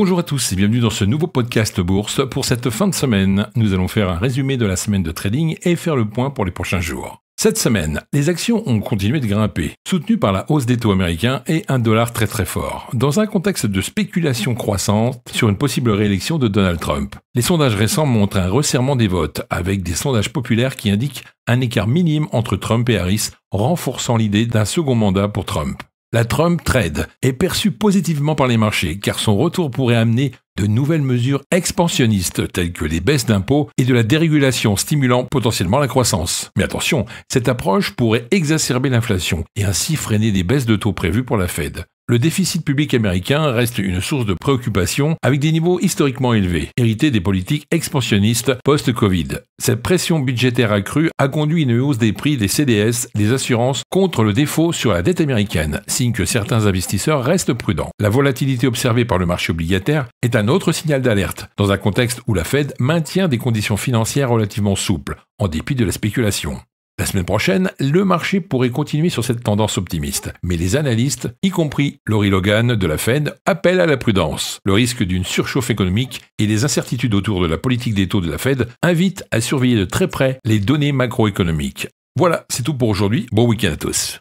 Bonjour à tous et bienvenue dans ce nouveau podcast Bourse. Pour cette fin de semaine, nous allons faire un résumé de la semaine de trading et faire le point pour les prochains jours. Cette semaine, les actions ont continué de grimper, soutenues par la hausse des taux américains et un dollar très très fort, dans un contexte de spéculation croissante sur une possible réélection de Donald Trump. Les sondages récents montrent un resserrement des votes, avec des sondages populaires qui indiquent un écart minime entre Trump et Harris, renforçant l'idée d'un second mandat pour Trump. La Trump Trade est perçue positivement par les marchés car son retour pourrait amener de nouvelles mesures expansionnistes telles que les baisses d'impôts et de la dérégulation stimulant potentiellement la croissance. Mais attention, cette approche pourrait exacerber l'inflation et ainsi freiner des baisses de taux prévues pour la Fed. Le déficit public américain reste une source de préoccupation avec des niveaux historiquement élevés, hérités des politiques expansionnistes post-Covid. Cette pression budgétaire accrue a conduit une hausse des prix des CDS, des assurances, contre le défaut sur la dette américaine, signe que certains investisseurs restent prudents. La volatilité observée par le marché obligataire est un autre signal d'alerte, dans un contexte où la Fed maintient des conditions financières relativement souples, en dépit de la spéculation. La semaine prochaine, le marché pourrait continuer sur cette tendance optimiste, mais les analystes, y compris Laurie Logan de la Fed, appellent à la prudence. Le risque d'une surchauffe économique et les incertitudes autour de la politique des taux de la Fed invitent à surveiller de très près les données macroéconomiques. Voilà, c'est tout pour aujourd'hui. Bon week-end à tous.